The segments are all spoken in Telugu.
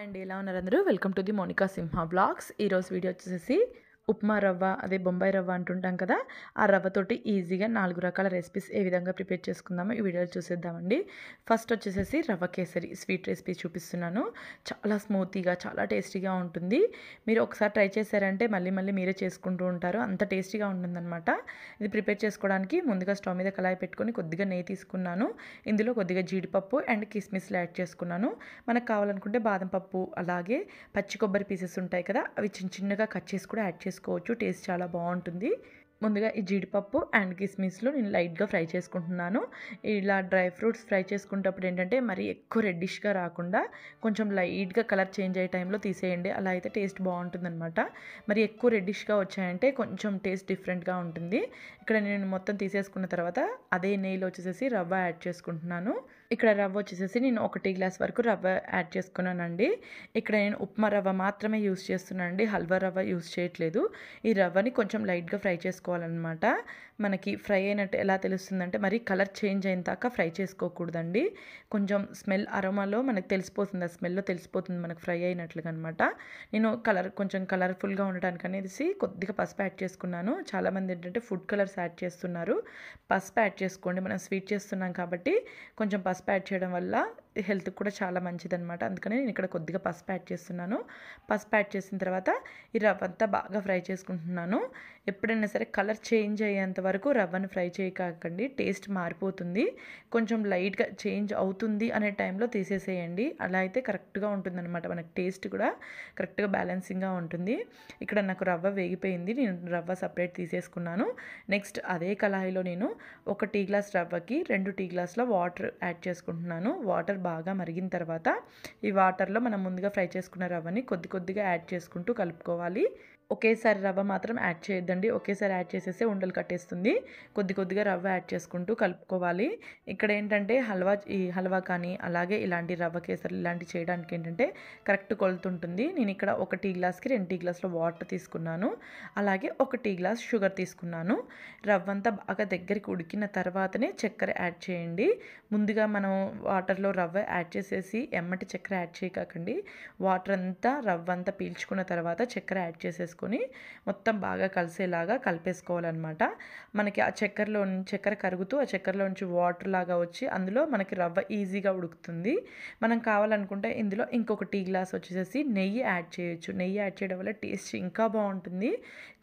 హాయ్ అండి ఎలా ఉన్నారు అందరూ welcome to the Monica Simha blogs ఈరోజు వీడియో వచ్చేసి ఉప్మా రవ్వ అదే బొంబాయి రవ్వ అంటుంటాం కదా ఆ రవ్వతోటి ఈజీగా నాలుగు రకాల రెసిపీస్ ఏ విధంగా ప్రిపేర్ చేసుకుందామో ఈ వీడియోలో చూసేద్దామండి ఫస్ట్ వచ్చేసేసి రవ్వ కేసరి స్వీట్ రెసిపీ చూపిస్తున్నాను చాలా స్మూతీగా చాలా టేస్టీగా ఉంటుంది మీరు ఒకసారి ట్రై చేశారంటే మళ్ళీ మళ్ళీ మీరే చేసుకుంటూ ఉంటారు అంత టేస్టీగా ఉంటుందన్నమాట ఇది ప్రిపేర్ చేసుకోవడానికి ముందుగా స్టవ్ మీద కళాయి పెట్టుకొని కొద్దిగా నెయ్యి తీసుకున్నాను ఇందులో కొద్దిగా జీడిపప్పు అండ్ కిస్మిస్లు యాడ్ చేసుకున్నాను మనకు కావాలనుకుంటే బాదం పప్పు అలాగే పచ్చి కొబ్బరి పీసెస్ ఉంటాయి కదా అవి చిన్న చిన్నగా కట్ చేసి కూడా యాడ్ చేసుకున్నాను చేసుకోవచ్చు టేస్ట్ చాలా బాగుంటుంది ముందుగా ఈ జీడిపప్పు అండ్ కిస్మిస్లు నేను లైట్గా ఫ్రై చేసుకుంటున్నాను ఇలా డ్రై ఫ్రూట్స్ ఫ్రై చేసుకునేటప్పుడు ఏంటంటే మరీ ఎక్కువ రెడ్డిష్గా రాకుండా కొంచెం లైట్గా కలర్ చేంజ్ అయ్యే టైంలో తీసేయండి అలా అయితే టేస్ట్ బాగుంటుందన్నమాట మరి ఎక్కువ రెడ్డిష్గా వచ్చాయంటే కొంచెం టేస్ట్ డిఫరెంట్గా ఉంటుంది ఇక్కడ నేను మొత్తం తీసేసుకున్న తర్వాత అదే నెయ్యిలో వచ్చేసేసి రవ్వ యాడ్ చేసుకుంటున్నాను ఇక్కడ రవ్వ వచ్చేసేసి నేను ఒక టీ గ్లాస్ వరకు రవ్వ యాడ్ చేసుకున్నానండి ఇక్కడ నేను ఉప్మా రవ్వ మాత్రమే యూస్ చేస్తున్నానండి హల్వా రవ్వ యూస్ చేయట్లేదు ఈ రవ్వని కొంచెం లైట్గా ఫ్రై చేసుకోవాలన్నమాట మనకి ఫ్రై అయినట్టు ఎలా తెలుస్తుందంటే మరి కలర్ చేంజ్ అయిన దాకా ఫ్రై చేసుకోకూడదండి కొంచెం స్మెల్ అరోమాలో మనకు తెలిసిపోతుంది ఆ స్మెల్లో తెలిసిపోతుంది మనకు ఫ్రై అయినట్లుగా అనమాట నేను కలర్ కొంచెం కలర్ఫుల్గా ఉండడానికి అనేసి కొద్దిగా పసుపు యాడ్ చేసుకున్నాను చాలామంది ఏంటంటే ఫుడ్ కలర్స్ యాడ్ చేస్తున్నారు పసుపు యాడ్ చేసుకోండి మనం స్వీట్ చేస్తున్నాం కాబట్టి కొంచెం పసుపు క్రాస్ యాడ్ చేయడం వల్ల హెల్త్ కూడా చాలా మంచిదనమాట అందుకనే నేను ఇక్కడ కొద్దిగా పసుపు యాడ్ చేస్తున్నాను పసుపు యాడ్ చేసిన తర్వాత ఈ రవ్వ అంతా బాగా ఫ్రై చేసుకుంటున్నాను ఎప్పుడైనా సరే కలర్ చేంజ్ అయ్యేంత వరకు రవ్వను ఫ్రై చేయకాకండి టేస్ట్ మారిపోతుంది కొంచెం లైట్గా చేంజ్ అవుతుంది అనే టైంలో తీసేసేయండి అలా అయితే కరెక్ట్గా అనమాట మనకు టేస్ట్ కూడా కరెక్ట్గా బ్యాలెన్సింగ్గా ఉంటుంది ఇక్కడ నాకు రవ్వ వేగిపోయింది నేను రవ్వ సపరేట్ తీసేసుకున్నాను నెక్స్ట్ అదే కళాయిలో నేను ఒక టీ గ్లాస్ రవ్వకి రెండు టీ గ్లాసుల వాటర్ యాడ్ చేసుకుంటున్నాను వాటర్ బాగా మరిగిన తర్వాత ఈ వాటర్లో మనం ముందుగా ఫ్రై చేసుకున్న రవ్వని కొద్ది కొద్దిగా యాడ్ చేసుకుంటూ కలుపుకోవాలి ఒకేసారి రవ్వ మాత్రం యాడ్ చేయొద్దండి ఒకేసారి యాడ్ చేసేస్తే ఉండలు కట్టేస్తుంది కొద్ది కొద్దిగా రవ్వ యాడ్ చేసుకుంటూ కలుపుకోవాలి ఇక్కడ ఏంటంటే హల్వా ఈ హల్వా కానీ అలాగే ఇలాంటి రవ్వ కేసరి ఇలాంటివి చేయడానికి ఏంటంటే కరెక్ట్ కొలుతుంటుంది నేను ఇక్కడ ఒక టీ గ్లాస్కి రెండు టీ గ్లాస్లో వాటర్ తీసుకున్నాను అలాగే ఒక టీ గ్లాస్ షుగర్ తీసుకున్నాను రవ్వ అంతా బాగా దగ్గరికి ఉడికిన తర్వాతనే చక్కెర యాడ్ చేయండి ముందుగా మనం వాటర్లో రవ్వ యాడ్ చేసేసి ఎమ్మటి చక్కెర యాడ్ చేయకండి వాటర్ అంతా రవ్వ అంతా పీల్చుకున్న తర్వాత చక్కెర యాడ్ చేసేసుకుంటాం వేసుకొని మొత్తం బాగా కలిసేలాగా కలిపేసుకోవాలన్నమాట మనకి ఆ చక్కెరలో చక్కెర కరుగుతూ ఆ చక్కెరలో నుంచి వాటర్ లాగా వచ్చి అందులో మనకి రవ్వ ఈజీగా ఉడుకుతుంది మనం కావాలనుకుంటే ఇందులో ఇంకొక టీ గ్లాస్ వచ్చేసేసి నెయ్యి యాడ్ చేయొచ్చు నెయ్యి యాడ్ చేయడం వల్ల టేస్ట్ ఇంకా బాగుంటుంది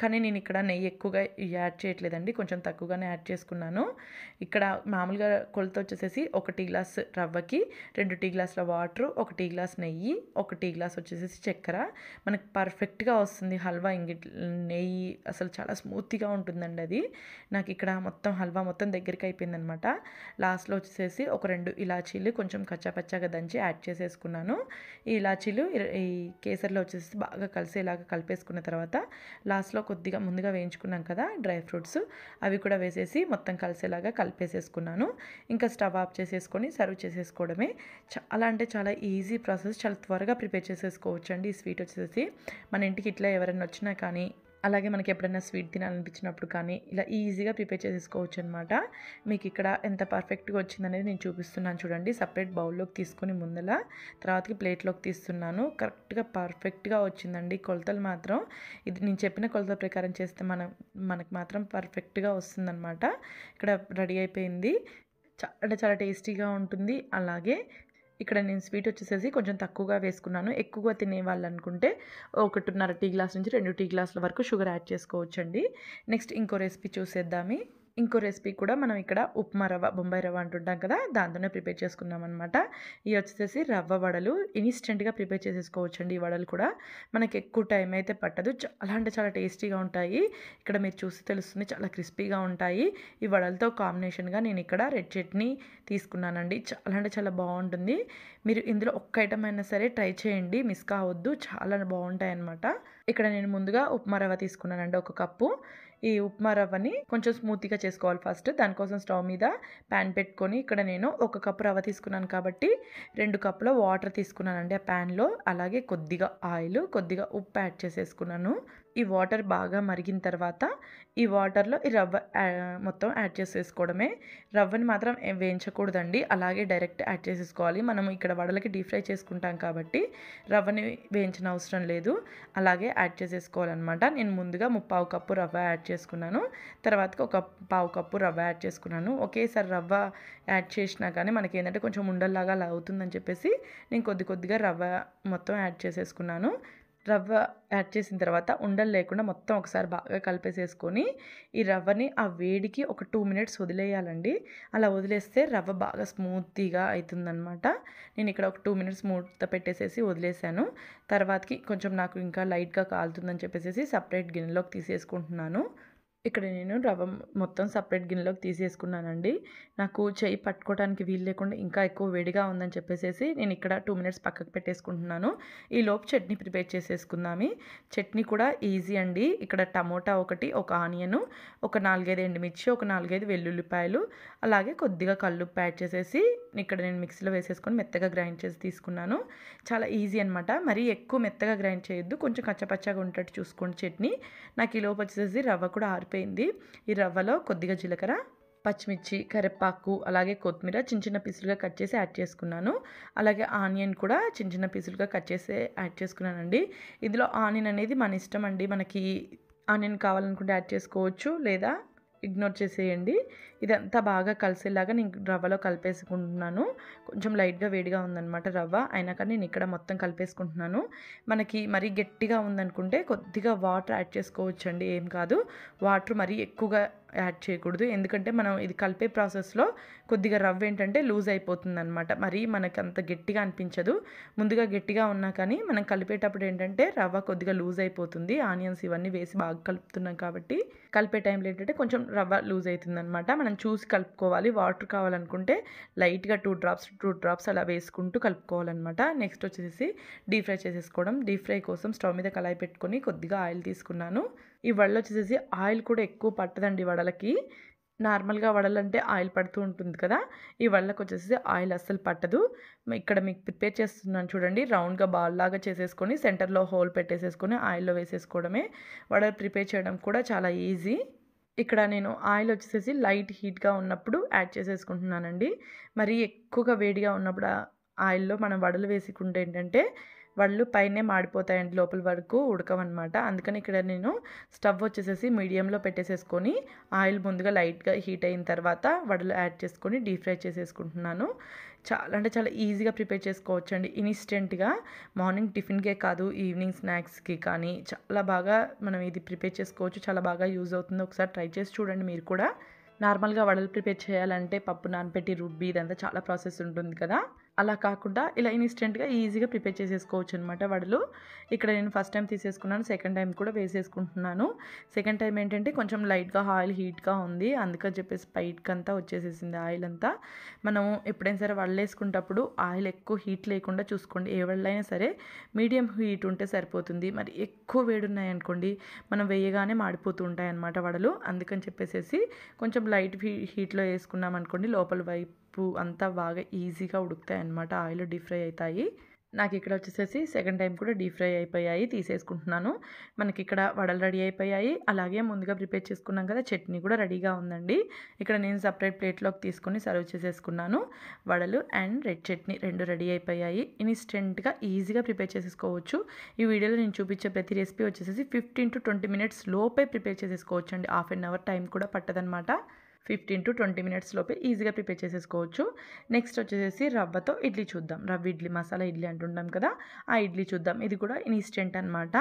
కానీ నేను ఇక్కడ నెయ్యి ఎక్కువగా యాడ్ చేయట్లేదండి కొంచెం తక్కువగానే యాడ్ చేసుకున్నాను ఇక్కడ మామూలుగా కొలత వచ్చేసేసి ఒక టీ గ్లాస్ రవ్వకి రెండు టీ గ్లాసుల వాటర్ ఒక టీ గ్లాస్ నెయ్యి ఒక టీ గ్లాస్ వచ్చేసేసి చక్కెర మనకు పర్ఫెక్ట్గా వస్తుంది హల్వా హల్వా ఇంగిట్ నెయ్యి అసలు చాలా స్మూత్గా ఉంటుందండి అది నాకు ఇక్కడ మొత్తం హల్వా మొత్తం దగ్గరికి అయిపోయింది అనమాట లాస్ట్లో వచ్చేసి ఒక రెండు ఇలాచీలు కొంచెం కచ్చాపచ్చాగా దంచి యాడ్ చేసేసుకున్నాను ఈ ఇలాచీలు ఈ కేసర్లో వచ్చేసి బాగా కలిసేలాగా కలిపేసుకున్న తర్వాత లాస్ట్లో కొద్దిగా ముందుగా వేయించుకున్నాం కదా డ్రై ఫ్రూట్స్ అవి కూడా వేసేసి మొత్తం కలిసేలాగా కలిపేసేసుకున్నాను ఇంకా స్టవ్ ఆఫ్ చేసేసుకొని సర్వ్ చేసేసుకోవడమే చాలా అంటే చాలా ఈజీ ప్రాసెస్ చాలా త్వరగా ప్రిపేర్ చేసేసుకోవచ్చు అండి ఈ స్వీట్ వచ్చేసి మన ఇంటికి ఇట్లా ఎవరైనా వచ్చి వచ్చినా కానీ అలాగే మనకి ఎప్పుడైనా స్వీట్ తినాలనిపించినప్పుడు కానీ ఇలా ఈజీగా ప్రిపేర్ చేసుకోవచ్చు అనమాట మీకు ఇక్కడ ఎంత పర్ఫెక్ట్గా వచ్చిందనేది నేను చూపిస్తున్నాను చూడండి సపరేట్ బౌల్లోకి తీసుకొని ముందల తర్వాతకి ప్లేట్లోకి తీస్తున్నాను కరెక్ట్గా పర్ఫెక్ట్గా వచ్చిందండి కొలతలు మాత్రం ఇది నేను చెప్పిన కొలత ప్రకారం చేస్తే మనం మనకు మాత్రం పర్ఫెక్ట్గా వస్తుందన్నమాట ఇక్కడ రెడీ అయిపోయింది చాలా చాలా టేస్టీగా ఉంటుంది అలాగే ఇక్కడ నేను స్వీట్ వచ్చేసేసి కొంచెం తక్కువగా వేసుకున్నాను ఎక్కువగా తినే అనుకుంటే ఒకటిన్నర టీ గ్లాస్ నుంచి రెండు టీ గ్లాసుల వరకు షుగర్ యాడ్ చేసుకోవచ్చండి నెక్స్ట్ ఇంకో రెసిపీ చూసేద్దాము ఇంకో రెసిపీ కూడా మనం ఇక్కడ ఉప్మా రవ్వ బొంబాయి రవ్వ అంటుంటాం కదా దాంతోనే ప్రిపేర్ చేసుకున్నాం అనమాట ఇవి వచ్చేసి రవ్వ వడలు ఇన్స్టెంట్గా ప్రిపేర్ చేసేసుకోవచ్చు ఈ వడలు కూడా మనకి ఎక్కువ టైం అయితే పట్టదు చాలా అంటే చాలా టేస్టీగా ఉంటాయి ఇక్కడ మీరు చూసి తెలుస్తుంది చాలా క్రిస్పీగా ఉంటాయి ఈ వడలతో కాంబినేషన్గా నేను ఇక్కడ రెడ్ చట్నీ తీసుకున్నానండి చాలా అంటే చాలా బాగుంటుంది మీరు ఇందులో ఒక్క ఐటమ్ అయినా సరే ట్రై చేయండి మిస్ కావద్దు చాలా బాగుంటాయి అనమాట ఇక్కడ నేను ముందుగా ఉప్మా రవ్వ తీసుకున్నానండి ఒక కప్పు ఈ ఉప్మా రవ్వని కొంచెం స్మూత్గా చేసుకోవాలి ఫస్ట్ దానికోసం స్టవ్ మీద ప్యాన్ పెట్టుకొని ఇక్కడ నేను ఒక కప్పు రవ్వ తీసుకున్నాను కాబట్టి రెండు కప్పుల వాటర్ తీసుకున్నాను అండి ఆ ప్యాన్లో అలాగే కొద్దిగా ఆయిల్ కొద్దిగా ఉప్పు యాడ్ చేసేసుకున్నాను ఈ వాటర్ బాగా మరిగిన తర్వాత ఈ వాటర్లో ఈ రవ్వ మొత్తం యాడ్ చేసేసుకోవడమే రవ్వని మాత్రం వేయించకూడదండి అలాగే డైరెక్ట్ యాడ్ చేసేసుకోవాలి మనం ఇక్కడ వడలకి డీప్ ఫ్రై చేసుకుంటాం కాబట్టి రవ్వని వేయించిన అవసరం లేదు అలాగే యాడ్ చేసేసుకోవాలన్నమాట నేను ముందుగా ముప్పావు కప్పు రవ్వ యాడ్ చేసుకున్నాను తర్వాత ఒక పావు కప్పు రవ్వ యాడ్ చేసుకున్నాను ఒకేసారి రవ్వ యాడ్ చేసినా కానీ మనకి ఏంటంటే కొంచెం ఉండల్లాగా అలా అవుతుందని చెప్పేసి నేను కొద్ది కొద్దిగా రవ్వ మొత్తం యాడ్ చేసేసుకున్నాను రవ్వ యాడ్ చేసిన తర్వాత ఉండలు లేకుండా మొత్తం ఒకసారి బాగా కలిపేసేసుకొని ఈ రవ్వని ఆ వేడికి ఒక టూ మినిట్స్ వదిలేయాలండి అలా వదిలేస్తే రవ్వ బాగా స్మూత్గా అవుతుందనమాట నేను ఇక్కడ ఒక టూ మినిట్స్ మూత పెట్టేసేసి వదిలేశాను తర్వాతకి కొంచెం నాకు ఇంకా లైట్గా కాలుతుందని చెప్పేసి సపరేట్ గిన్నెలోకి తీసేసుకుంటున్నాను ఇక్కడ నేను రవ్వ మొత్తం సపరేట్ గిన్నెలోకి తీసేసుకున్నానండి నాకు చేయి పట్టుకోవడానికి వీలు లేకుండా ఇంకా ఎక్కువ వేడిగా ఉందని చెప్పేసి నేను ఇక్కడ టూ మినిట్స్ పక్కకు పెట్టేసుకుంటున్నాను ఈ లోపు చట్నీ ప్రిపేర్ చేసేసుకుందాము చట్నీ కూడా ఈజీ అండి ఇక్కడ టమోటా ఒకటి ఒక ఆనియన్ ఒక నాలుగైదు ఎండుమిర్చి ఒక నాలుగైదు వెల్లుల్లిపాయలు అలాగే కొద్దిగా కల్లుప్పు యాడ్ చేసేసి ఇక్కడ నేను మిక్సీలో వేసేసుకొని మెత్తగా గ్రైండ్ చేసి తీసుకున్నాను చాలా ఈజీ అనమాట మరి ఎక్కువ మెత్తగా గ్రైండ్ చేయొద్దు కొంచెం కచ్చపచ్చగా ఉంటట్టు చూసుకోండి చట్నీ నాకు ఈ లోపు రవ్వ కూడా మాడిపోయింది ఈ రవ్వలో కొద్దిగా జీలకర్ర పచ్చిమిర్చి కరివేపాకు అలాగే కొత్తిమీర చిన్న చిన్న పీసులుగా కట్ చేసి యాడ్ చేసుకున్నాను అలాగే ఆనియన్ కూడా చిన్న చిన్న పీసులుగా కట్ చేసి యాడ్ చేసుకున్నానండి ఇందులో ఆనియన్ అనేది మన ఇష్టం అండి మనకి ఆనియన్ కావాలనుకుంటే యాడ్ చేసుకోవచ్చు లేదా ఇగ్నోర్ చేసేయండి ఇదంతా బాగా కలిసేలాగా నేను రవ్వలో కలిపేసుకుంటున్నాను కొంచెం లైట్గా వేడిగా ఉందనమాట రవ్వ అయినా కానీ నేను ఇక్కడ మొత్తం కలిపేసుకుంటున్నాను మనకి మరీ గట్టిగా ఉందనుకుంటే కొద్దిగా వాటర్ యాడ్ చేసుకోవచ్చండి ఏం కాదు వాటర్ మరీ ఎక్కువగా యాడ్ చేయకూడదు ఎందుకంటే మనం ఇది కలిపే ప్రాసెస్లో కొద్దిగా రవ్వ ఏంటంటే లూజ్ అయిపోతుంది అనమాట మరీ మనకు అంత గట్టిగా అనిపించదు ముందుగా గట్టిగా ఉన్నా కానీ మనం కలిపేటప్పుడు ఏంటంటే రవ్వ కొద్దిగా లూజ్ అయిపోతుంది ఆనియన్స్ ఇవన్నీ వేసి బాగా కలుపుతున్నాం కాబట్టి కలిపే టైంలో ఏంటంటే కొంచెం రవ్వ లూజ్ అవుతుంది అనమాట మనం చూసి కలుపుకోవాలి వాటర్ కావాలనుకుంటే లైట్గా టూ డ్రాప్స్ టూ డ్రాప్స్ అలా వేసుకుంటూ కలుపుకోవాలన్నమాట నెక్స్ట్ వచ్చేసి డీప్ ఫ్రై చేసేసుకోవడం డీప్ ఫ్రై కోసం స్టవ్ మీద కళాయి పెట్టుకొని కొద్దిగా ఆయిల్ తీసుకున్నాను ఈ వడలు వచ్చేసేసి ఆయిల్ కూడా ఎక్కువ పట్టదండి వడలకి నార్మల్గా వడలంటే ఆయిల్ పడుతూ ఉంటుంది కదా ఈ వడలకు వచ్చేసి ఆయిల్ అస్సలు పట్టదు ఇక్కడ మీకు ప్రిపేర్ చేస్తున్నాను చూడండి రౌండ్గా బాల్ లాగా చేసేసుకొని సెంటర్లో హోల్ పెట్టేసేసుకొని ఆయిల్లో వేసేసుకోవడమే వడలు ప్రిపేర్ చేయడం కూడా చాలా ఈజీ ఇక్కడ నేను ఆయిల్ వచ్చేసేసి లైట్ హీట్గా ఉన్నప్పుడు యాడ్ చేసేసుకుంటున్నానండి మరి ఎక్కువగా వేడిగా ఉన్నప్పుడు ఆయిల్లో మనం వడలు వేసుకుంటే ఏంటంటే వడలు పైనే మాడిపోతాయండి లోపల వరకు ఉడకవన్నమాట అందుకని ఇక్కడ నేను స్టవ్ వచ్చేసేసి మీడియంలో పెట్టేసేసుకొని ఆయిల్ ముందుగా లైట్గా హీట్ అయిన తర్వాత వడలు యాడ్ చేసుకొని డీప్ ఫ్రై చేసేసుకుంటున్నాను చాలా అంటే చాలా ఈజీగా ప్రిపేర్ చేసుకోవచ్చండి ఇన్స్టెంట్గా మార్నింగ్ టిఫిన్కే కాదు ఈవినింగ్ స్నాక్స్కి కానీ చాలా బాగా మనం ఇది ప్రిపేర్ చేసుకోవచ్చు చాలా బాగా యూజ్ అవుతుంది ఒకసారి ట్రై చేసి చూడండి మీరు కూడా నార్మల్గా వడలు ప్రిపేర్ చేయాలంటే పప్పు నానపెట్టి రుబ్బి ఇదంతా చాలా ప్రాసెస్ ఉంటుంది కదా అలా కాకుండా ఇలా ఇన్స్టెంట్గా ఈజీగా ప్రిపేర్ చేసేసుకోవచ్చు అనమాట వడలు ఇక్కడ నేను ఫస్ట్ టైం తీసేసుకున్నాను సెకండ్ టైం కూడా వేసేసుకుంటున్నాను సెకండ్ టైం ఏంటంటే కొంచెం లైట్గా ఆయిల్ హీట్గా ఉంది అందుకని చెప్పేసి పైట్కి అంతా వచ్చేసేసింది ఆయిల్ అంతా మనం ఎప్పుడైనా సరే వడలేసుకున్నప్పుడు ఆయిల్ ఎక్కువ హీట్ లేకుండా చూసుకోండి ఏ వడలైనా సరే మీడియం హీట్ ఉంటే సరిపోతుంది మరి ఎక్కువ ఉన్నాయి అనుకోండి మనం వేయగానే మాడిపోతూ ఉంటాయి అన్నమాట వడలు అందుకని చెప్పేసేసి కొంచెం లైట్ హీట్లో వేసుకున్నాం అనుకోండి లోపల వైపు అంతా బాగా ఈజీగా ఉడుకుతాయి అనమాట ఆయిల్ డీప్ ఫ్రై అవుతాయి నాకు ఇక్కడ వచ్చేసేసి సెకండ్ టైం కూడా డీప్ ఫ్రై అయిపోయాయి తీసేసుకుంటున్నాను మనకి ఇక్కడ వడలు రెడీ అయిపోయాయి అలాగే ముందుగా ప్రిపేర్ చేసుకున్నాం కదా చట్నీ కూడా రెడీగా ఉందండి ఇక్కడ నేను సపరేట్ ప్లేట్లోకి తీసుకొని సర్వ్ చేసేసుకున్నాను వడలు అండ్ రెడ్ చట్నీ రెండు రెడీ అయిపోయాయి ఇన్స్టెంట్గా ఈజీగా ప్రిపేర్ చేసేసుకోవచ్చు ఈ వీడియోలో నేను చూపించే ప్రతి రెసిపీ వచ్చేసేసి ఫిఫ్టీన్ టు ట్వంటీ మినిట్స్ లోపే ప్రిపేర్ చేసేసుకోవచ్చు అండి హాఫ్ అన్ అవర్ టైం కూడా పట్టదనమాట ఫిఫ్టీన్ టు ట్వంటీ మినిట్స్ లోపే ఈజీగా ప్రిపేర్ చేసేసుకోవచ్చు నెక్స్ట్ వచ్చేసి రవ్వతో ఇడ్లీ చూద్దాం రవ్వ ఇడ్లీ మసాలా ఇడ్లీ అంటుంటాం కదా ఆ ఇడ్లీ చూద్దాం ఇది కూడా ఇన్స్టెంట్ అనమాట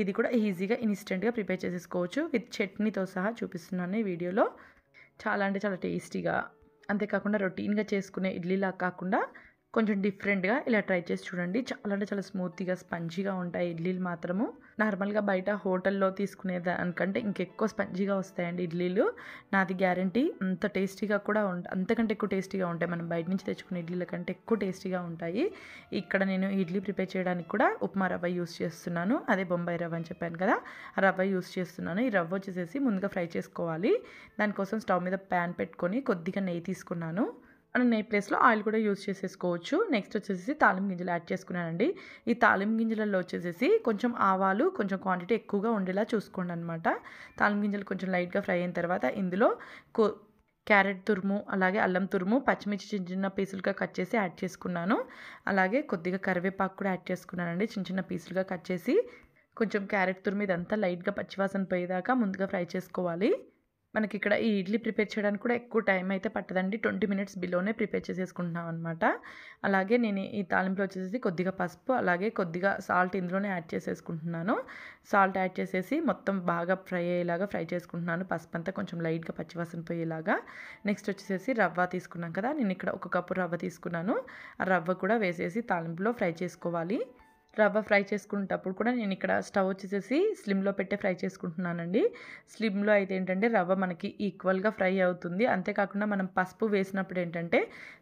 ఇది కూడా ఈజీగా ఇన్స్టెంట్గా ప్రిపేర్ చేసేసుకోవచ్చు విత్ చట్నీతో సహా చూపిస్తున్నాను ఈ వీడియోలో చాలా అంటే చాలా టేస్టీగా అంతేకాకుండా రొటీన్గా చేసుకునే ఇడ్లీలా కాకుండా కొంచెం డిఫరెంట్గా ఇలా ట్రై చేసి చూడండి చాలా అంటే చాలా స్మూత్గా స్పంజీగా ఉంటాయి ఇడ్లీలు మాత్రము నార్మల్గా బయట హోటల్లో తీసుకునే దానికంటే ఇంకెక్కువ స్పంజీగా వస్తాయండి ఇడ్లీలు నాది గ్యారంటీ అంత టేస్టీగా కూడా ఉంట అంతకంటే ఎక్కువ టేస్టీగా ఉంటాయి మనం బయట నుంచి తెచ్చుకునే ఇడ్లీల కంటే ఎక్కువ టేస్టీగా ఉంటాయి ఇక్కడ నేను ఇడ్లీ ప్రిపేర్ చేయడానికి కూడా ఉప్మా రవ్వ యూస్ చేస్తున్నాను అదే బొంబాయి రవ్వ అని చెప్పాను కదా ఆ రవ్వ యూస్ చేస్తున్నాను ఈ రవ్వ వచ్చేసేసి ముందుగా ఫ్రై చేసుకోవాలి దానికోసం స్టవ్ మీద ప్యాన్ పెట్టుకొని కొద్దిగా నెయ్యి తీసుకున్నాను అండ్ నే ప్లేస్లో ఆయిల్ కూడా యూజ్ చేసేసుకోవచ్చు నెక్స్ట్ వచ్చేసి తాలిం గింజలు యాడ్ చేసుకున్నానండి ఈ తాలిం గింజలలో వచ్చేసేసి కొంచెం ఆవాలు కొంచెం క్వాంటిటీ ఎక్కువగా ఉండేలా చూసుకోండి అనమాట తాలిం గింజలు కొంచెం లైట్గా ఫ్రై అయిన తర్వాత ఇందులో క్యారెట్ తురుము అలాగే అల్లం తురుము పచ్చిమిర్చి చిన్న చిన్న పీసులుగా కట్ చేసి యాడ్ చేసుకున్నాను అలాగే కొద్దిగా కరివేపాకు కూడా యాడ్ చేసుకున్నానండి చిన్న చిన్న పీసులుగా కట్ చేసి కొంచెం క్యారెట్ తురుము ఇదంతా లైట్గా పచ్చివాసన పోయేదాకా ముందుగా ఫ్రై చేసుకోవాలి మనకి ఇక్కడ ఈ ఇడ్లీ ప్రిపేర్ చేయడానికి కూడా ఎక్కువ టైం అయితే పట్టదండి ట్వంటీ మినిట్స్ బిలోనే ప్రిపేర్ చేసేసుకుంటున్నాం అనమాట అలాగే నేను ఈ తాలింపులో వచ్చేసి కొద్దిగా పసుపు అలాగే కొద్దిగా సాల్ట్ ఇందులోనే యాడ్ చేసేసుకుంటున్నాను సాల్ట్ యాడ్ చేసేసి మొత్తం బాగా ఫ్రై అయ్యేలాగా ఫ్రై చేసుకుంటున్నాను పసుపు అంతా కొంచెం లైట్గా పచ్చివాసన పోయేలాగా నెక్స్ట్ వచ్చేసి రవ్వ తీసుకున్నాం కదా నేను ఇక్కడ ఒక కప్పు రవ్వ తీసుకున్నాను ఆ రవ్వ కూడా వేసేసి తాలింపులో ఫ్రై చేసుకోవాలి రవ్వ ఫ్రై చేసుకునేటప్పుడు కూడా నేను ఇక్కడ స్టవ్ వచ్చేసేసి స్లిమ్లో పెట్టే ఫ్రై చేసుకుంటున్నానండి స్లిమ్లో అయితే ఏంటంటే రవ్వ మనకి ఈక్వల్గా ఫ్రై అవుతుంది అంతేకాకుండా మనం పసుపు వేసినప్పుడు ఏంటంటే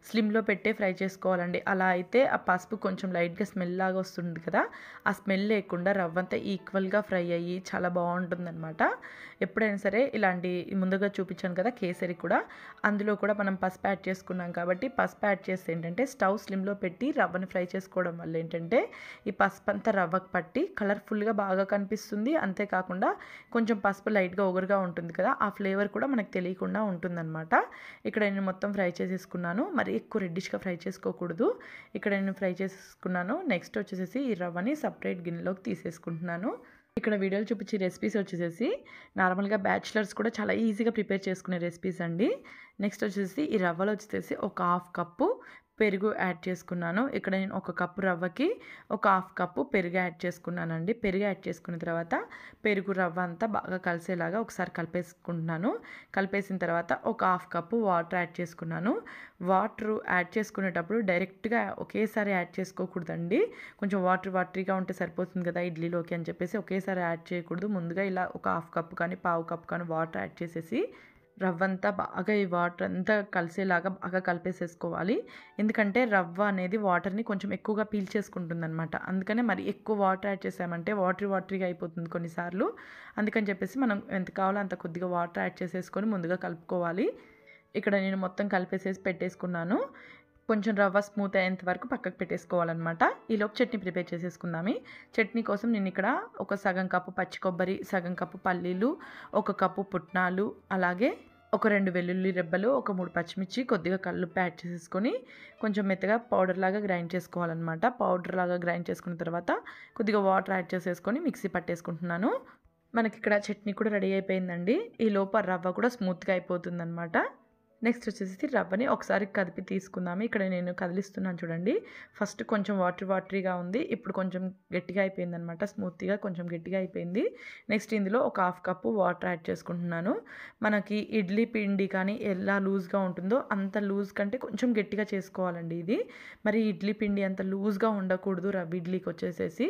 స్లిమ్లో పెట్టే ఫ్రై చేసుకోవాలండి అలా అయితే ఆ పసుపు కొంచెం లైట్గా స్మెల్ లాగా వస్తుంది కదా ఆ స్మెల్ లేకుండా రవ్వ అంతా ఈక్వల్గా ఫ్రై అయ్యి చాలా బాగుంటుందన్నమాట ఎప్పుడైనా సరే ఇలాంటి ముందుగా చూపించాను కదా కేసరి కూడా అందులో కూడా మనం పసుపు యాడ్ చేసుకున్నాం కాబట్టి పసుపు యాడ్ చేస్తే ఏంటంటే స్టవ్ స్లిమ్లో పెట్టి రవ్వని ఫ్రై చేసుకోవడం వల్ల ఏంటంటే ఈ పసుపు అంతా రవ్వకు పట్టి కలర్ఫుల్గా బాగా కనిపిస్తుంది అంతేకాకుండా కొంచెం పసుపు లైట్గా ఒగరుగా ఉంటుంది కదా ఆ ఫ్లేవర్ కూడా మనకు తెలియకుండా ఉంటుందన్నమాట ఇక్కడ నేను మొత్తం ఫ్రై చేసేసుకున్నాను మరి ఎక్కువ రెడ్డిష్గా ఫ్రై చేసుకోకూడదు ఇక్కడ నేను ఫ్రై చేసేసుకున్నాను నెక్స్ట్ వచ్చేసి ఈ రవ్వని సపరేట్ గిన్నెలోకి తీసేసుకుంటున్నాను ఇక్కడ వీడియోలు చూపించే రెసిపీస్ వచ్చేసేసి నార్మల్గా బ్యాచిలర్స్ కూడా చాలా ఈజీగా ప్రిపేర్ చేసుకునే రెసిపీస్ అండి నెక్స్ట్ వచ్చేసి ఈ రవ్వలో వచ్చేసి ఒక హాఫ్ కప్పు పెరుగు యాడ్ చేసుకున్నాను ఇక్కడ నేను ఒక కప్పు రవ్వకి ఒక హాఫ్ కప్పు పెరుగు యాడ్ చేసుకున్నానండి పెరుగు యాడ్ చేసుకున్న తర్వాత పెరుగు రవ్వ అంతా బాగా కలిసేలాగా ఒకసారి కలిపేసుకుంటున్నాను కలిపేసిన తర్వాత ఒక హాఫ్ కప్పు వాటర్ యాడ్ చేసుకున్నాను వాటర్ యాడ్ చేసుకునేటప్పుడు డైరెక్ట్గా ఒకేసారి యాడ్ చేసుకోకూడదండి కొంచెం వాటర్ వాటరీగా ఉంటే సరిపోతుంది కదా ఇడ్లీలోకి అని చెప్పేసి ఒకేసారి యాడ్ చేయకూడదు ముందుగా ఇలా ఒక హాఫ్ కప్పు కానీ పావు కప్పు కానీ వాటర్ యాడ్ చేసేసి రవ్వంతా బాగా ఈ వాటర్ అంతా కలిసేలాగా బాగా కలిపేసేసుకోవాలి ఎందుకంటే రవ్వ అనేది వాటర్ని కొంచెం ఎక్కువగా పీల్చేసుకుంటుంది అనమాట అందుకనే మరి ఎక్కువ వాటర్ యాడ్ చేసామంటే వాటర్ వాటరీగా అయిపోతుంది కొన్నిసార్లు అందుకని చెప్పేసి మనం ఎంత కావాలో అంత కొద్దిగా వాటర్ యాడ్ చేసేసుకొని ముందుగా కలుపుకోవాలి ఇక్కడ నేను మొత్తం కలిపేసేసి పెట్టేసుకున్నాను కొంచెం రవ్వ స్మూత్ అయ్యేంత వరకు పక్కకు పెట్టేసుకోవాలన్నమాట ఈలోపు చట్నీ ప్రిపేర్ చేసేసుకుందామి చట్నీ కోసం నేను ఇక్కడ ఒక సగం కప్పు పచ్చి కొబ్బరి సగం కప్పు పల్లీలు ఒక కప్పు పుట్నాలు అలాగే ఒక రెండు వెల్లుల్లి రెబ్బలు ఒక మూడు పచ్చిమిర్చి కొద్దిగా కళ్ళు ప్యాడ్ చేసేసుకొని కొంచెం మెత్తగా పౌడర్ లాగా గ్రైండ్ చేసుకోవాలన్నమాట పౌడర్ లాగా గ్రైండ్ చేసుకున్న తర్వాత కొద్దిగా వాటర్ యాడ్ చేసేసుకొని మిక్సీ పట్టేసుకుంటున్నాను మనకి ఇక్కడ చట్నీ కూడా రెడీ అయిపోయిందండి ఈ లోప రవ్వ కూడా స్మూత్గా అనమాట నెక్స్ట్ వచ్చేసి రవ్వని ఒకసారి కదిపి తీసుకుందాము ఇక్కడ నేను కదిలిస్తున్నాను చూడండి ఫస్ట్ కొంచెం వాటర్ వాటరీగా ఉంది ఇప్పుడు కొంచెం గట్టిగా అయిపోయింది అనమాట స్మూత్గా కొంచెం గట్టిగా అయిపోయింది నెక్స్ట్ ఇందులో ఒక హాఫ్ కప్పు వాటర్ యాడ్ చేసుకుంటున్నాను మనకి ఇడ్లీ పిండి కానీ ఎలా లూజ్గా ఉంటుందో అంత లూజ్ కంటే కొంచెం గట్టిగా చేసుకోవాలండి ఇది మరి ఇడ్లీ పిండి అంత లూజ్గా ఉండకూడదు రవ్వ ఇడ్లీకి వచ్చేసేసి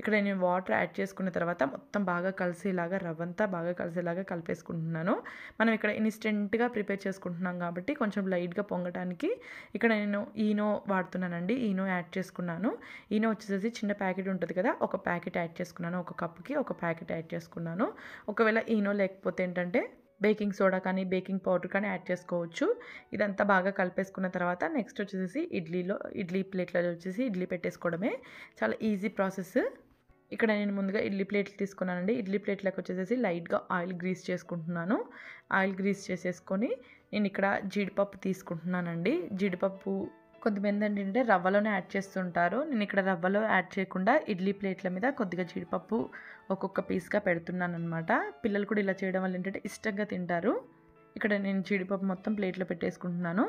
ఇక్కడ నేను వాటర్ యాడ్ చేసుకున్న తర్వాత మొత్తం బాగా కలిసేలాగా రవ్వంతా బాగా కలిసేలాగా కలిపేసుకుంటున్నాను మనం ఇక్కడ ఇన్స్టెంట్గా ప్రిపేర్ చేసుకుంటున్నాం చేసుకుంటున్నాం కాబట్టి కొంచెం లైట్గా పొంగటానికి ఇక్కడ నేను ఈనో వాడుతున్నానండి ఈనో యాడ్ చేసుకున్నాను ఈనో వచ్చేసి చిన్న ప్యాకెట్ ఉంటుంది కదా ఒక ప్యాకెట్ యాడ్ చేసుకున్నాను ఒక కప్కి ఒక ప్యాకెట్ యాడ్ చేసుకున్నాను ఒకవేళ ఈనో లేకపోతే ఏంటంటే బేకింగ్ సోడా కానీ బేకింగ్ పౌడర్ కానీ యాడ్ చేసుకోవచ్చు ఇదంతా బాగా కలిపేసుకున్న తర్వాత నెక్స్ట్ వచ్చేసి ఇడ్లీలో ఇడ్లీ ప్లేట్లలో వచ్చేసి ఇడ్లీ పెట్టేసుకోవడమే చాలా ఈజీ ప్రాసెస్ ఇక్కడ నేను ముందుగా ఇడ్లీ ప్లేట్లు తీసుకున్నానండి ఇడ్లీ ప్లేట్లకు వచ్చేసి లైట్గా ఆయిల్ గ్రీస్ చేసుకుంటున్నాను ఆయిల్ గ్రీస్ చేసేసుకొని నేను ఇక్కడ జీడిపప్పు తీసుకుంటున్నానండి జీడిపప్పు కొంతమంది ఏంటంటే రవ్వలోనే యాడ్ చేస్తుంటారు నేను ఇక్కడ రవ్వలో యాడ్ చేయకుండా ఇడ్లీ ప్లేట్ల మీద కొద్దిగా జీడిపప్పు ఒక్కొక్క పీస్గా పెడుతున్నాను అనమాట పిల్లలు కూడా ఇలా చేయడం వల్ల ఏంటంటే ఇష్టంగా తింటారు ఇక్కడ నేను జీడిపప్పు మొత్తం ప్లేట్లో పెట్టేసుకుంటున్నాను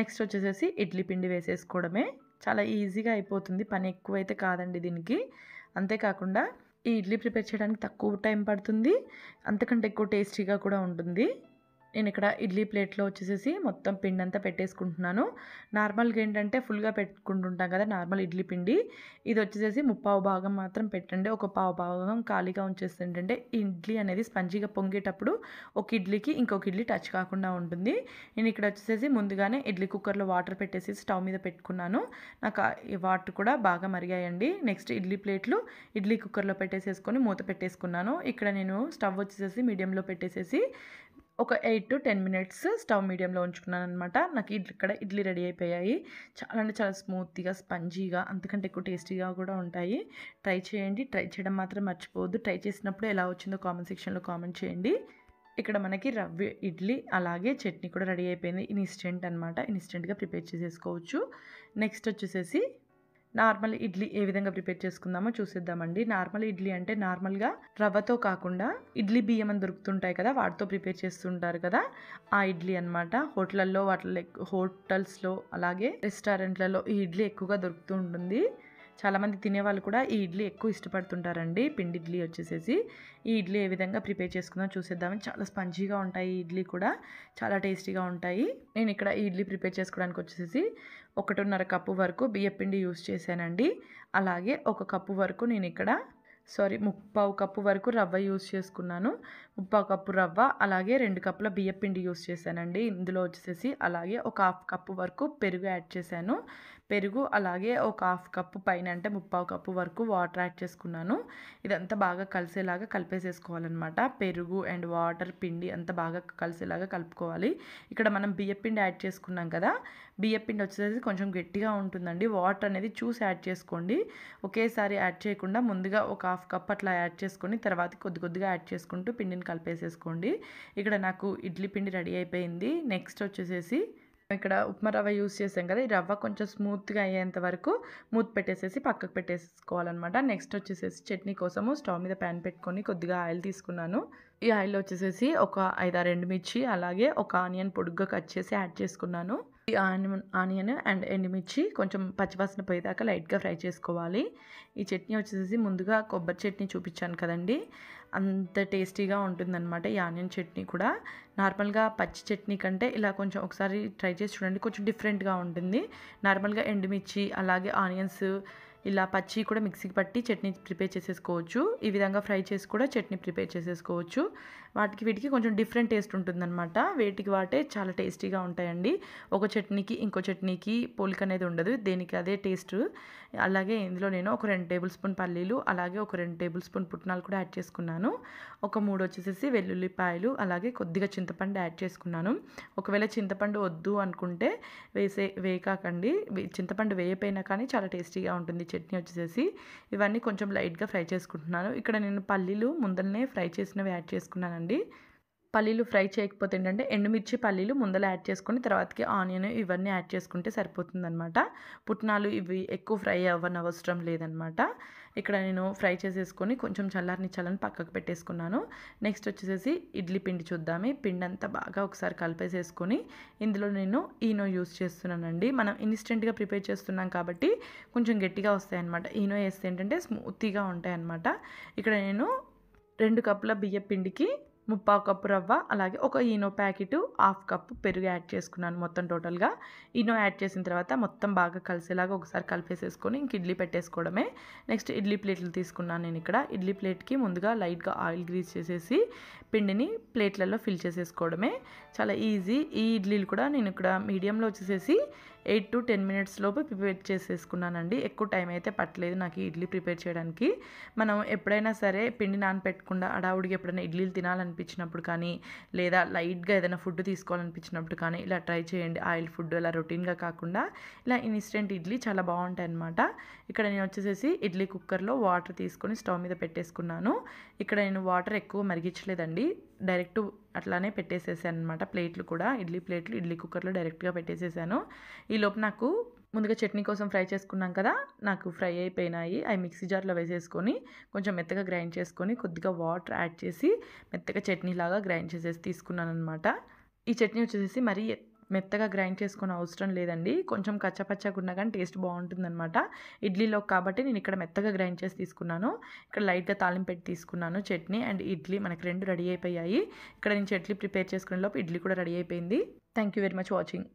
నెక్స్ట్ వచ్చేసేసి ఇడ్లీ పిండి వేసేసుకోవడమే చాలా ఈజీగా అయిపోతుంది పని ఎక్కువైతే కాదండి దీనికి అంతేకాకుండా ఈ ఇడ్లీ ప్రిపేర్ చేయడానికి తక్కువ టైం పడుతుంది అంతకంటే ఎక్కువ టేస్టీగా కూడా ఉంటుంది నేను ఇక్కడ ఇడ్లీ ప్లేట్లో వచ్చేసేసి మొత్తం పిండి అంతా పెట్టేసుకుంటున్నాను నార్మల్గా ఏంటంటే ఫుల్గా పెట్టుకుంటుంటాం కదా నార్మల్ ఇడ్లీ పిండి ఇది వచ్చేసేసి ముప్పావు భాగం మాత్రం పెట్టండి ఒక పావు భాగం ఖాళీగా ఉంచేసి ఏంటంటే ఇడ్లీ అనేది స్పంజీగా పొంగేటప్పుడు ఒక ఇడ్లీకి ఇంకొక ఇడ్లీ టచ్ కాకుండా ఉంటుంది నేను ఇక్కడ వచ్చేసేసి ముందుగానే ఇడ్లీ కుక్కర్లో వాటర్ పెట్టేసి స్టవ్ మీద పెట్టుకున్నాను నాకు ఈ వాటర్ కూడా బాగా మరిగాయండి నెక్స్ట్ ఇడ్లీ ప్లేట్లు ఇడ్లీ కుక్కర్లో పెట్టేసేసుకొని మూత పెట్టేసుకున్నాను ఇక్కడ నేను స్టవ్ వచ్చేసేసి మీడియంలో పెట్టేసేసి ఒక eight to ten minutes stove మీడియంలో ఉంచుకున్నాను అనమాట నాకు ఇక్కడ ఇడ్లీ రెడీ అయిపోయాయి చాలా అంటే చాలా స్మూత్గా స్పంజీగా అంతకంటే ఎక్కువ టేస్టీగా కూడా ఉంటాయి ట్రై చేయండి ట్రై చేయడం మాత్రం మర్చిపోవద్దు ట్రై చేసినప్పుడు ఎలా వచ్చిందో కామెంట్ సెక్షన్లో కామెంట్ చేయండి ఇక్కడ మనకి రవ్వ ఇడ్లీ అలాగే చట్నీ కూడా రెడీ అయిపోయింది ఇన్స్టెంట్ అనమాట ఇన్స్టెంట్గా ప్రిపేర్ చేసేసుకోవచ్చు నెక్స్ట్ వచ్చేసేసి నార్మల్ ఇడ్లీ ఏ విధంగా ప్రిపేర్ చేసుకుందామో చూసేద్దామండి నార్మల్ ఇడ్లీ అంటే నార్మల్గా రవ్వతో కాకుండా ఇడ్లీ బియ్యం అని దొరుకుతుంటాయి కదా వాటితో ప్రిపేర్ చేస్తుంటారు కదా ఆ ఇడ్లీ అనమాట హోటళ్ళల్లో వాటి హోటల్స్లో అలాగే రెస్టారెంట్లలో ఈ ఇడ్లీ ఎక్కువగా దొరుకుతూ ఉంటుంది చాలామంది తినేవాళ్ళు కూడా ఈ ఇడ్లీ ఎక్కువ ఇష్టపడుతుంటారండి పిండి ఇడ్లీ వచ్చేసేసి ఈ ఇడ్లీ ఏ విధంగా ప్రిపేర్ చేసుకుందాం చూసేద్దామని చాలా స్పంజీగా ఉంటాయి ఈ ఇడ్లీ కూడా చాలా టేస్టీగా ఉంటాయి నేను ఇక్కడ ఈ ఇడ్లీ ప్రిపేర్ చేసుకోవడానికి వచ్చేసి ఒకటిన్నర కప్పు వరకు బియ్యపిండి యూస్ చేశానండి అలాగే ఒక కప్పు వరకు నేను ఇక్కడ సారీ ముప్పావు కప్పు వరకు రవ్వ యూస్ చేసుకున్నాను ముప్పావు కప్పు రవ్వ అలాగే రెండు కప్పుల బియ్యపిండి యూస్ చేశానండి ఇందులో వచ్చేసి అలాగే ఒక హాఫ్ కప్పు వరకు పెరుగు యాడ్ చేశాను పెరుగు అలాగే ఒక హాఫ్ కప్పు పైన అంటే ముప్పావు కప్పు వరకు వాటర్ యాడ్ చేసుకున్నాను ఇదంతా బాగా కలిసేలాగా కలిపేసేసుకోవాలన్నమాట పెరుగు అండ్ వాటర్ పిండి అంతా బాగా కలిసేలాగా కలుపుకోవాలి ఇక్కడ మనం బియ్యపిండి యాడ్ చేసుకున్నాం కదా బియ్యపిండి వచ్చేసి కొంచెం గట్టిగా ఉంటుందండి వాటర్ అనేది చూసి యాడ్ చేసుకోండి ఒకేసారి యాడ్ చేయకుండా ముందుగా ఒక హాఫ్ కప్ అట్లా యాడ్ చేసుకొని తర్వాత కొద్ది కొద్దిగా యాడ్ చేసుకుంటూ పిండిని కలిపేసేసుకోండి ఇక్కడ నాకు ఇడ్లీ పిండి రెడీ అయిపోయింది నెక్స్ట్ వచ్చేసేసి ఇక్కడ ఉప్మా రవ్వ యూస్ చేసాం కదా ఈ రవ్వ కొంచెం స్మూత్గా అయ్యేంత వరకు మూత పెట్టేసేసి పక్కకు పెట్టేసుకోవాలన్నమాట నెక్స్ట్ వచ్చేసేసి చట్నీ కోసము స్టవ్ మీద ప్యాన్ పెట్టుకొని కొద్దిగా ఆయిల్ తీసుకున్నాను ఈ ఆయిల్లో వచ్చేసేసి ఒక ఐదారు ఎండుమిర్చి అలాగే ఒక ఆనియన్ పొడుగ్గా కట్ చేసి యాడ్ చేసుకున్నాను ఈ ఆనియన్ ఆనియన్ అండ్ ఎండుమిర్చి కొంచెం పచ్చివాసన పోయేదాకా లైట్గా ఫ్రై చేసుకోవాలి ఈ చట్నీ వచ్చేసి ముందుగా కొబ్బరి చట్నీ చూపించాను కదండి అంత టేస్టీగా ఉంటుందన్నమాట ఈ ఆనియన్ చట్నీ కూడా నార్మల్గా పచ్చి చట్నీ కంటే ఇలా కొంచెం ఒకసారి ట్రై చేసి చూడండి కొంచెం డిఫరెంట్గా ఉంటుంది నార్మల్గా ఎండుమిర్చి అలాగే ఆనియన్స్ ఇలా పచ్చి కూడా మిక్సీకి పట్టి చట్నీ ప్రిపేర్ చేసేసుకోవచ్చు ఈ విధంగా ఫ్రై చేసి కూడా చట్నీ ప్రిపేర్ చేసేసుకోవచ్చు వాటికి వీటికి కొంచెం డిఫరెంట్ టేస్ట్ ఉంటుందన్నమాట వేటికి వాటే చాలా టేస్టీగా ఉంటాయండి ఒక చట్నీకి ఇంకో చట్నీకి పోలిక అనేది ఉండదు దేనికి అదే టేస్ట్ అలాగే ఇందులో నేను ఒక రెండు టేబుల్ స్పూన్ పల్లీలు అలాగే ఒక రెండు టేబుల్ స్పూన్ పుట్నాలు కూడా యాడ్ చేసుకున్నాను ఒక మూడు వచ్చేసేసి వెల్లుల్లిపాయలు అలాగే కొద్దిగా చింతపండు యాడ్ చేసుకున్నాను ఒకవేళ చింతపండు వద్దు అనుకుంటే వేసే వేయకాకండి చింతపండు వేయపోయినా కానీ చాలా టేస్టీగా ఉంటుంది చట్నీ వచ్చేసేసి ఇవన్నీ కొంచెం లైట్గా ఫ్రై చేసుకుంటున్నాను ఇక్కడ నేను పల్లీలు ముందరనే ఫ్రై చేసినవి యాడ్ చేసుకున్నానండి పల్లీలు ఫ్రై చేయకపోతే ఏంటంటే ఎండుమిర్చి పల్లీలు ముందర యాడ్ చేసుకుని తర్వాతకి ఆనియన్ ఇవన్నీ యాడ్ చేసుకుంటే సరిపోతుందనమాట పుట్నాలు ఇవి ఎక్కువ ఫ్రై అవ్వని అవసరం లేదనమాట ఇక్కడ నేను ఫ్రై చేసేసుకొని కొంచెం చల్లారనిచ్చాలని పక్కకు పెట్టేసుకున్నాను నెక్స్ట్ వచ్చేసేసి ఇడ్లీ పిండి చూద్దాము పిండి అంతా బాగా ఒకసారి కలిపేసేసుకొని ఇందులో నేను ఈనో యూస్ చేస్తున్నానండి మనం ఇన్స్టెంట్గా ప్రిపేర్ చేస్తున్నాం కాబట్టి కొంచెం గట్టిగా వస్తాయన్నమాట ఈనో వేస్తే ఏంటంటే ఉంటాయి అన్నమాట ఇక్కడ నేను రెండు కప్పుల బియ్య పిండికి ముప్పావు కప్పు రవ్వ అలాగే ఒక ఈనో ప్యాకెట్ హాఫ్ కప్పు పెరుగు యాడ్ చేసుకున్నాను మొత్తం టోటల్గా ఈనో యాడ్ చేసిన తర్వాత మొత్తం బాగా కలిసేలాగా ఒకసారి కలిపేసేసుకొని ఇంక ఇడ్లీ పెట్టేసుకోవడమే నెక్స్ట్ ఇడ్లీ ప్లేట్లు తీసుకున్నాను నేను ఇక్కడ ఇడ్లీ ప్లేట్కి ముందుగా లైట్గా ఆయిల్ గ్రీస్ చేసేసి పిండిని ప్లేట్లలో ఫిల్ చేసేసుకోవడమే చాలా ఈజీ ఈ ఇడ్లీలు కూడా నేను ఇక్కడ మీడియంలో వచ్చేసేసి ఎయిట్ టు టెన్ మినిట్స్ లోపు ప్రిపేర్ చేసేసుకున్నానండి ఎక్కువ టైం అయితే పట్టలేదు నాకు ఇడ్లీ ప్రిపేర్ చేయడానికి మనం ఎప్పుడైనా సరే పిండి నానపెట్టకుండా అడావుడికి ఎప్పుడైనా ఇడ్లీలు తినాలనిపించినప్పుడు కానీ లేదా లైట్గా ఏదైనా ఫుడ్ తీసుకోవాలనిపించినప్పుడు కానీ ఇలా ట్రై చేయండి ఆయిల్ ఫుడ్ ఇలా రొటీన్గా కాకుండా ఇలా ఇన్స్టెంట్ ఇడ్లీ చాలా బాగుంటాయి అనమాట ఇక్కడ నేను వచ్చేసేసి ఇడ్లీ కుక్కర్లో వాటర్ తీసుకొని స్టవ్ మీద పెట్టేసుకున్నాను ఇక్కడ నేను వాటర్ ఎక్కువ మరిగించలేదండి డైరెక్ట్ అట్లానే పెట్టేసేసాను అనమాట ప్లేట్లు కూడా ఇడ్లీ ప్లేట్లు ఇడ్లీ కుక్కర్లో డైరెక్ట్గా పెట్టేసేసాను ఈ లోపు నాకు ముందుగా చట్నీ కోసం ఫ్రై చేసుకున్నాం కదా నాకు ఫ్రై అయిపోయినాయి అవి మిక్సీ జార్లో వేసేసుకొని కొంచెం మెత్తగా గ్రైండ్ చేసుకొని కొద్దిగా వాటర్ యాడ్ చేసి మెత్తగా చట్నీలాగా గ్రైండ్ చేసేసి తీసుకున్నాను అనమాట ఈ చట్నీ వచ్చేసి మరీ మెత్తగా గ్రైండ్ చేసుకున్న అవసరం లేదండి కొంచెం కచ్చపచ్చగా ఉన్నా కానీ టేస్ట్ బాగుంటుందన్నమాట ఇడ్లీలో కాబట్టి నేను ఇక్కడ మెత్తగా గ్రైండ్ చేసి తీసుకున్నాను ఇక్కడ లైట్గా తాలింపు పెట్టి తీసుకున్నాను చట్నీ అండ్ ఇడ్లీ మనకి రెండు రెడీ అయిపోయాయి ఇక్కడ నేను చట్నీ ప్రిపేర్ చేసుకునే లోపు ఇడ్లీ కూడా రెడీ అయిపోయింది thank you very much watching